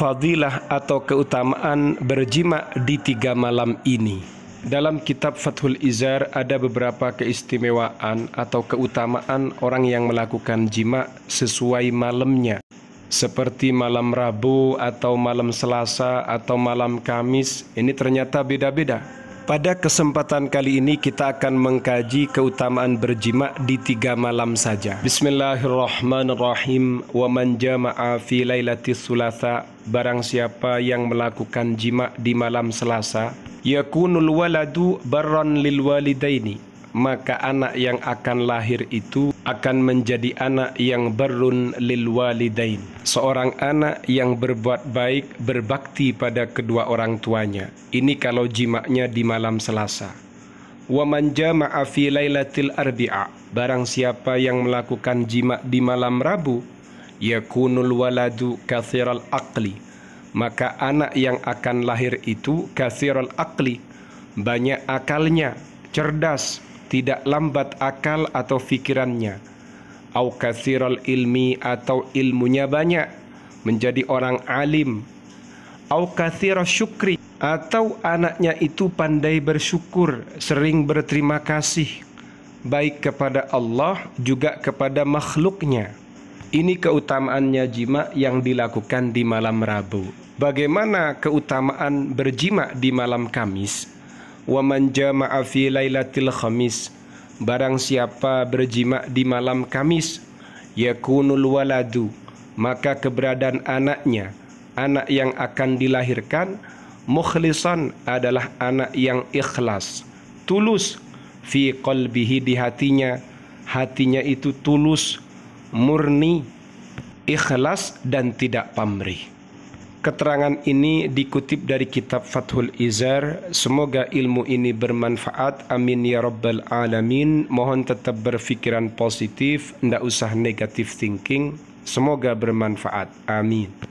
fadilah atau keutamaan berjima di tiga malam ini. Dalam kitab Fathul Izar ada beberapa keistimewaan atau keutamaan orang yang melakukan jima sesuai malamnya. Seperti malam Rabu atau malam Selasa atau malam Kamis, ini ternyata beda-beda. Pada kesempatan kali ini kita akan mengkaji keutamaan berjima di tiga malam saja. Bismillahirrahmanirrahim. Wa man jama'a fi lailatis sulasa. Barang siapa yang melakukan jima di malam Selasa, yakunul waladu barran lil walidaini. maka anak yang akan lahir itu akan menjadi anak yang berun lil walidain seorang anak yang berbuat baik berbakti pada kedua orang tuanya ini kalau jimaknya di malam Selasa wa man jama'a fi lailatil arbi'a barang siapa yang melakukan jima di malam Rabu yakunul waladu kathiral aqli maka anak yang akan lahir itu kathiral aqli banyak akalnya cerdas tidak lambat akal atau fikirannya au kasiral ilmi atau ilmunya banyak menjadi orang alim au kasira syukri atau anaknya itu pandai bersyukur, sering berterima kasih baik kepada Allah juga kepada makhluknya. Ini keutamaannya jima yang dilakukan di malam Rabu. Bagaimana keutamaan berjima di malam Kamis? wa man jama'a fi lailatil khamis barang siapa berjima di malam Kamis yakunul waladu maka keberadaan anaknya anak yang akan dilahirkan mukhlisan adalah anak yang ikhlas tulus fi qalbihi di hatinya hatinya itu tulus murni ikhlas dan tidak pamrih Keterangan ini dikutip dari kitab Fathul Izar. Semoga ilmu ini bermanfaat. Amin ya rabbal alamin. Mohon tetap berfikiran positif, ndak usah negative thinking. Semoga bermanfaat. Amin.